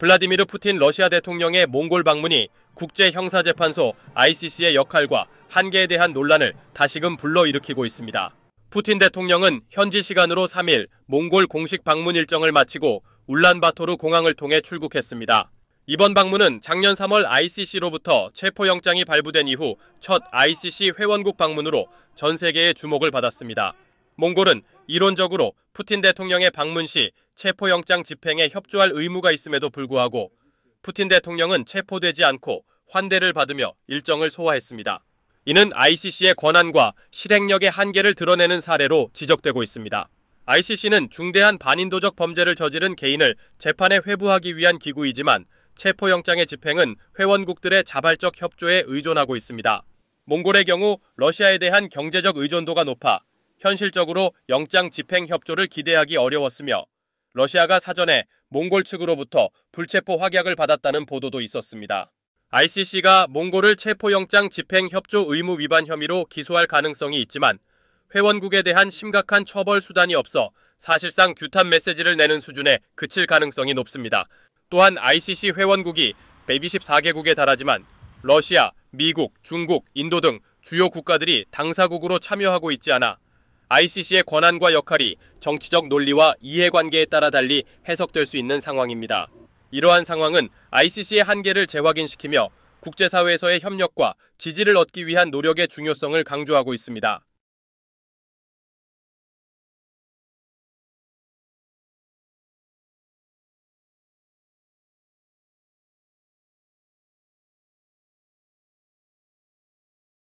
블라디미르 푸틴 러시아 대통령의 몽골 방문이 국제 형사재판소 ICC의 역할과 한계에 대한 논란을 다시금 불러일으키고 있습니다. 푸틴 대통령은 현지 시간으로 3일 몽골 공식 방문 일정을 마치고 울란바토르 공항을 통해 출국했습니다. 이번 방문은 작년 3월 ICC로부터 체포영장이 발부된 이후 첫 ICC 회원국 방문으로 전 세계의 주목을 받았습니다. 몽골은 이론적으로 푸틴 대통령의 방문 시 체포영장 집행에 협조할 의무가 있음에도 불구하고 푸틴 대통령은 체포되지 않고 환대를 받으며 일정을 소화했습니다. 이는 ICC의 권한과 실행력의 한계를 드러내는 사례로 지적되고 있습니다. ICC는 중대한 반인도적 범죄를 저지른 개인을 재판에 회부하기 위한 기구이지만 체포영장의 집행은 회원국들의 자발적 협조에 의존하고 있습니다. 몽골의 경우 러시아에 대한 경제적 의존도가 높아 현실적으로 영장 집행 협조를 기대하기 어려웠으며 러시아가 사전에 몽골 측으로부터 불체포 확약을 받았다는 보도도 있었습니다. ICC가 몽골을 체포영장 집행 협조 의무 위반 혐의로 기소할 가능성이 있지만 회원국에 대한 심각한 처벌 수단이 없어 사실상 규탄 메시지를 내는 수준에 그칠 가능성이 높습니다. 또한 ICC 회원국이 124개국에 달하지만 러시아, 미국, 중국, 인도 등 주요 국가들이 당사국으로 참여하고 있지 않아 ICC의 권한과 역할이 정치적 논리와 이해관계에 따라 달리 해석될 수 있는 상황입니다. 이러한 상황은 ICC의 한계를 재확인시키며 국제사회에서의 협력과 지지를 얻기 위한 노력의 중요성을 강조하고 있습니다.